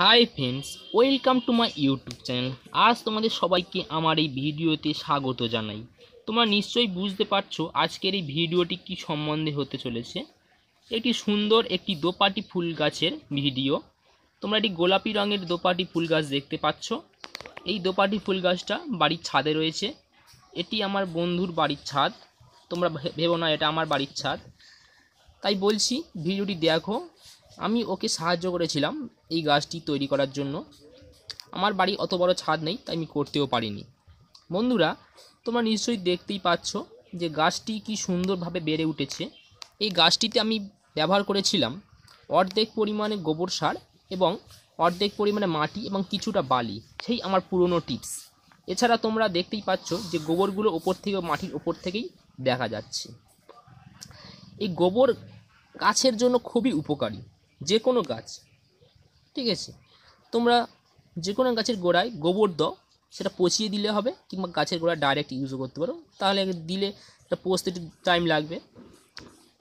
high friends welcome to my YouTube channel আজ তোমাদের সবাইকে আমার এই ভিডিওতে স্বাগত জানাই তোমরা নিশ্চয়ই বুঝতে পারছো আজকের এই ভিডিওটি কি সম্বন্ধে হতে চলেছে এটি সুন্দর একটি দোপাটি ফুল গাছের ভিডিও তোমরা এটি গোলাপি রঙের দোপাটি ফুল গাছ দেখতে পাচ্ছ এই দোপাটি ফুল গাছটা বাড়ির ছাদে রয়েছে এটি আমার বন্ধুর বাড়ির ছাদ তোমরা ভেবো না এটা আমার বাড়ির ছাদ তাই বলছি ভিডিওটি দেখো আমি ওকে সাহায্য করেছিলাম এই গাছটি তৈরি করার জন্য আমার বাড়ি অত বড় ছাদ নেই তাই আমি করতেও পারিনি বন্ধুরা তোমরা নিশ্চয়ই দেখতেই পাচ্ছ যে গাছটি কি সুন্দরভাবে বেড়ে উঠেছে এই গাছটিতে আমি ব্যবহার করেছিলাম অর্ধেক পরিমাণে গোবর সার এবং অর্ধেক পরিমাণে মাটি এবং কিছুটা বালি সেই আমার পুরনো টিপস এছাড়া তোমরা দেখতেই পাচ্ছ যে গোবরগুলো ওপর থেকে মাটির ওপর থেকেই দেখা যাচ্ছে এই গোবর গাছের জন্য খুবই উপকারী যে কোনো গাছ ঠিক আছে তোমরা যে কোনো গাছের গোড়ায় গোবর দাও সেটা পচিয়ে দিলে হবে কিংবা গাছের গোড়া ডাইরেক্ট ইউজও করতে পারো তাহলে দিলে এটা পচতে টাইম লাগবে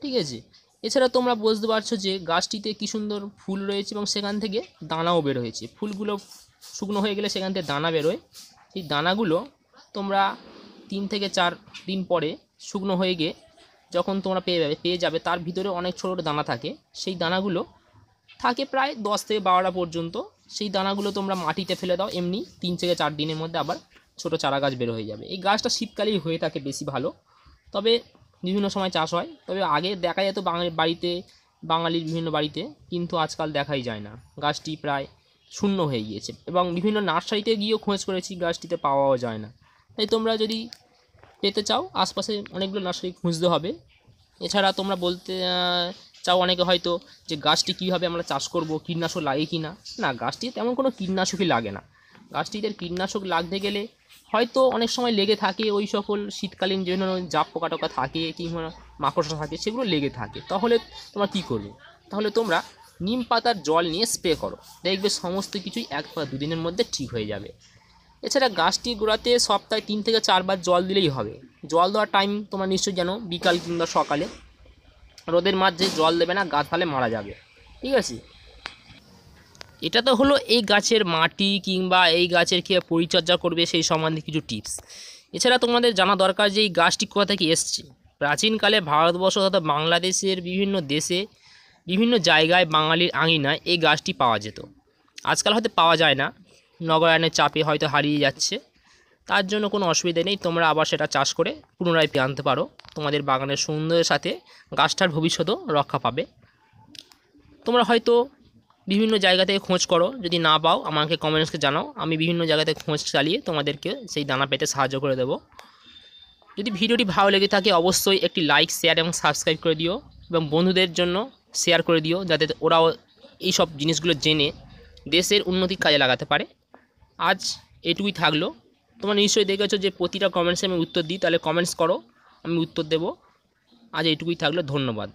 ঠিক আছে এছাড়া তোমরা বুঝতে পারছো যে গাছটিতে কী সুন্দর ফুল রয়েছে এবং সেখান থেকে দানাও বের হয়েছে ফুলগুলো শুকনো হয়ে গেলে সেখান থেকে দানা বেরোয় সেই দানাগুলো তোমরা তিন থেকে চার দিন পরে শুকনো হয়ে গিয়ে যখন তোমরা পেয়ে যাবে পেয়ে যাবে তার ভিতরে অনেক ছোটো ছোটো দানা থাকে সেই দানাগুলো থাকে প্রায় দশ থেকে বারোটা পর্যন্ত সেই দানাগুলো তোমরা মাটিতে ফেলে দাও এমনি তিন থেকে চার দিনের মধ্যে আবার ছোট চারা গাছ বেরো হয়ে যাবে এই গাছটা শীতকালেই হয়ে থাকে বেশি ভালো তবে বিভিন্ন সময় চাষ হয় তবে আগে দেখা যেত বাঙালির বাড়িতে বাঙালির বিভিন্ন বাড়িতে কিন্তু আজকাল দেখাই যায় না গাছটি প্রায় শূন্য হয়ে গিয়েছে এবং বিভিন্ন নার্সারিতে গিয়েও খোঁজ করেছি গাছটিতে পাওয়াও যায় না তাই তোমরা যদি পেতে চাও আশপাশে অনেকগুলো নার্সারি খুঁজতে হবে এছাড়া তোমরা বলতে চাও অনেকে হয়তো যে গাছটি কীভাবে আমরা চাষ করব কীটনাশক লাগে কি না না গাছটি তেমন কোনো কীটনাশকই লাগে না গাছটিদের কীটনাশক লাগতে গেলে হয়তো অনেক সময় লেগে থাকে ওই সকল শীতকালীন যে জাপ পোকা টোকা থাকে কিংবা মাকড়সা থাকে সেগুলো লেগে থাকে তাহলে তোমরা কি করবে তাহলে তোমরা নিম পাতার জল নিয়ে স্প্রে করো দেখবে সমস্ত কিছুই এক বা দুদিনের মধ্যে ঠিক হয়ে যাবে এছাড়া গাছটি গোড়াতে সপ্তাহে তিন থেকে চারবার জল দিলেই হবে জল দেওয়ার টাইম তোমরা নিশ্চয়ই যেন বিকাল কিংবা সকালে রোদের মাঝে জল দেবে না গাছ তাহলে মারা যাবে ঠিক আছে এটা তো হলো এই গাছের মাটি কিংবা এই গাছের কী পরিচর্যা করবে সেই সম্বন্ধে কিছু টিপস এছাড়া তোমাদের জানা দরকার যে এই গাছটি কোথা থেকে এসছে প্রাচীনকালে ভারতবর্ষ তথা বাংলাদেশের বিভিন্ন দেশে বিভিন্ন জায়গায় বাঙালির আঙিনায় এই গাছটি পাওয়া যেত আজকাল হয়তো পাওয়া যায় না নগরায়নের চাপে হয়তো হারিয়ে যাচ্ছে তার জন্য কোনো অসুবিধা নেই তোমরা আবার সেটা চাষ করে পুনরায় আনতে পারো তোমাদের বাগানের সৌন্দর্যের সাথে গাছটার ভবিষ্যতও রক্ষা পাবে তোমরা হয়তো বিভিন্ন জায়গা থেকে খোঁজ করো যদি না পাও আমাকে কমেন্টসকে জানাও আমি বিভিন্ন জায়গা থেকে খোঁজ চালিয়ে তোমাদেরকে সেই দানা পেতে সাহায্য করে দেবো যদি ভিডিওটি ভালো লেগে থাকে অবশ্যই একটি লাইক শেয়ার এবং সাবস্ক্রাইব করে দিও এবং বন্ধুদের জন্য শেয়ার করে দিও যাতে ওরাও এই সব জিনিসগুলো জেনে দেশের উন্নতি কাজে লাগাতে পারে আজ এটুকুই থাকলো তোমরা নিশ্চয়ই দেখেছো যে প্রতিটা কমেন্টসে আমি উত্তর দিই তাহলে কমেন্টস করো আমি উত্তর দেব আজ এইটুকুই থাকলো ধন্যবাদ